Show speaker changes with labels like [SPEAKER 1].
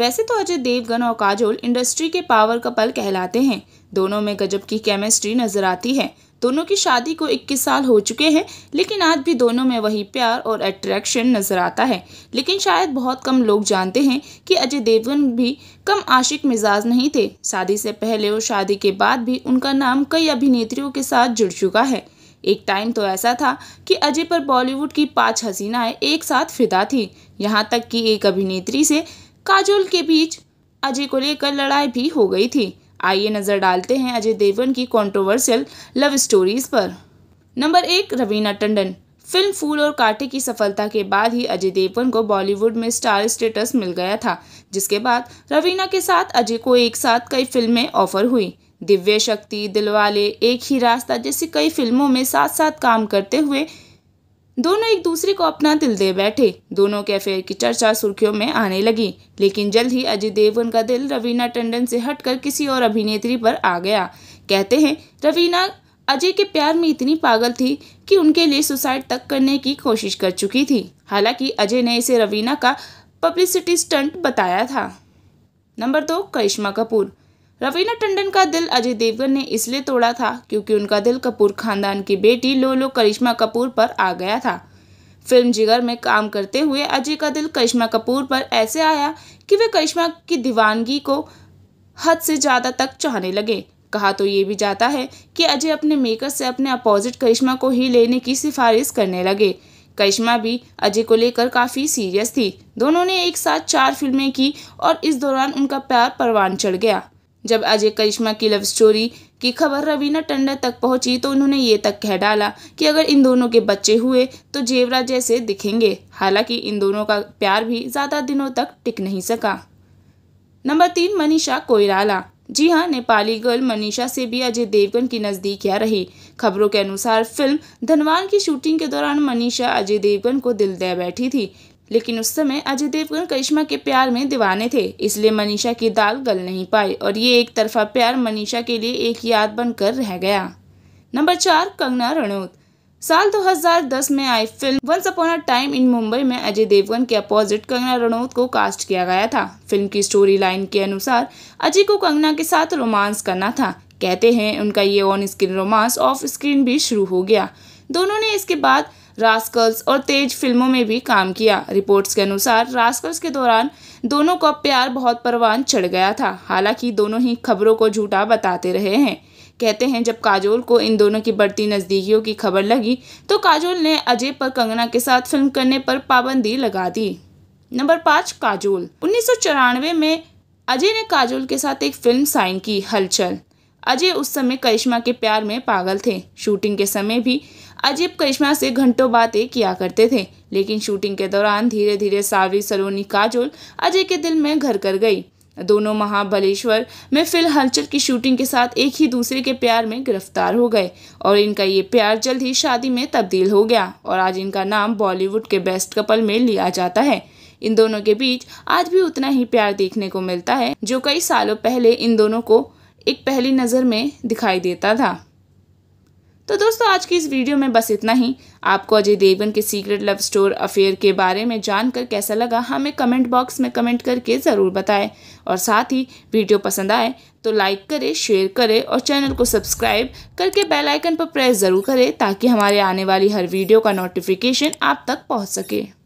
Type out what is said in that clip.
[SPEAKER 1] वैसे तो अजय देवगन और काजोल इंडस्ट्री के पावर कपल कहलाते हैं दोनों में गजब की केमिस्ट्री नजर आती है दोनों की शादी को 21 साल हो चुके हैं लेकिन आज भी दोनों में वही प्यार और अट्रैक्शन नजर आता है लेकिन शायद बहुत कम लोग जानते हैं कि अजय देवगन भी कम आशिक मिजाज नहीं थे शादी से पहले और शादी के बाद भी उनका नाम कई अभिनेत्रियों के साथ जुड़ चुका है एक टाइम तो ऐसा था कि अजय पर बॉलीवुड की पांच हसीनाएं एक साथ फिदा थी यहाँ तक कि एक अभिनेत्री से काजोल के बीच अजय को लेकर लड़ाई भी हो गई थी आइए नजर डालते हैं अजय देवगन की कंट्रोवर्शियल लव स्टोरीज पर नंबर एक रवीना टंडन फिल्म फूल और कांटे की सफलता के बाद ही अजय देवगन को बॉलीवुड में स्टार स्टेटस मिल गया था जिसके बाद रवीना के साथ अजय को एक साथ कई फिल्में ऑफर हुई दिव्य शक्ति दिलवाले एक ही रास्ता जैसी कई फिल्मों में साथ साथ काम करते हुए दोनों एक दूसरे को अपना दिल दे बैठे दोनों के अफेयर की चर्चा सुर्खियों में आने लगी लेकिन जल्द ही अजय देवगन का दिल रवीना टंडन से हटकर किसी और अभिनेत्री पर आ गया कहते हैं रवीना अजय के प्यार में इतनी पागल थी कि उनके लिए सुसाइड तक करने की कोशिश कर चुकी थी हालांकि अजय ने इसे रवीना का पब्लिसिटी स्टंट बताया था नंबर दो करिश्मा कपूर रवीना टंडन का दिल अजय देवगन ने इसलिए तोड़ा था क्योंकि उनका दिल कपूर खानदान की बेटी लोलो करिश्मा कपूर पर आ गया था फिल्म जिगर में काम करते हुए अजय का दिल करिश्मा कपूर पर ऐसे आया कि वे करिश्मा की दीवानगी को हद से ज़्यादा तक चाहने लगे कहा तो ये भी जाता है कि अजय अपने मेकर से अपने अपोजिट करिश्मा को ही लेने की सिफारिश करने लगे करिश्मा भी अजय को लेकर काफ़ी सीरियस थी दोनों ने एक साथ चार फिल्में की और इस दौरान उनका प्यार परवान चढ़ गया जब अजय करिश्मा की लव स्टोरी की खबर रवीना टंडन तक पहुंची तो उन्होंने ये तक कह डाला कि अगर इन दोनों के बच्चे हुए तो जेवरा जैसे दिखेंगे हालांकि इन दोनों का प्यार भी ज़्यादा दिनों तक टिक नहीं सका नंबर तीन मनीषा कोयराला जी हाँ नेपाली गर्ल मनीषा से भी अजय देवगन की नजदीक या रही खबरों के अनुसार फिल्म धनवान की शूटिंग के दौरान मनीषा अजय देवगन को दिल दे बैठी थी लेकिन उस समय अजय देवगन करिश्मा के प्यार में दीवाने थे इसलिए मनीषा की दाल गल नहीं पाई और ये एक तरफा प्यार मनीषा के लिए एक याद बनकर रह गया नंबर चार कंगना रणौत साल 2010 में आई film once upon a time in Mumbai में अजय देवगन के अपोजिट कंगना रणौत को कास्ट किया गया था फिल्म की स्टोरी लाइन के अनुसार अजय को कंगना के साथ रोमांस करना था कहते हैं उनका ये on screen romance off screen भी शुरू हो गया दोनों ने इसके बाद रास्कल्स और तेज फिल्मों में भी काम किया रिपोर्ट्स के अनुसार रास्कल्स के दौरान दोनों का प्यार बहुत परवान चढ़ गया था हालांकि दोनों ही खबरों को झूठा बताते रहे हैं कहते हैं जब काजोल को इन दोनों की बढ़ती नज़दीकियों की खबर लगी तो काजोल ने अजय पर कंगना के साथ फिल्म करने पर पाबंदी लगा दी नंबर पाँच काजोल उन्नीस में अजय ने काजोल के साथ एक फिल्म साइन की हलचल अजय उस समय करिश्मा के प्यार में पागल थे शूटिंग के समय भी अजय करिश्मा से घंटों बातें किया करते थे लेकिन शूटिंग के दौरान धीरे धीरे सावरी सलोनी काजोल अजय के दिल में घर कर गई दोनों महाबलेश्वर में फिल हलचल की शूटिंग के साथ एक ही दूसरे के प्यार में गिरफ्तार हो गए और इनका ये प्यार जल्द ही शादी में तब्दील हो गया और आज इनका नाम बॉलीवुड के बेस्ट कपल में लिया जाता है इन दोनों के बीच आज भी उतना ही प्यार देखने को मिलता है जो कई सालों पहले इन दोनों को एक पहली नज़र में दिखाई देता था तो दोस्तों आज की इस वीडियो में बस इतना ही आपको अजय देवगन के सीक्रेट लव स्टोर अफेयर के बारे में जानकर कैसा लगा हमें कमेंट बॉक्स में कमेंट करके ज़रूर बताएं और साथ ही वीडियो पसंद आए तो लाइक करें शेयर करें और चैनल को सब्सक्राइब करके बेल आइकन पर प्रेस ज़रूर करें ताकि हमारे आने वाली हर वीडियो का नोटिफिकेशन आप तक पहुँच सके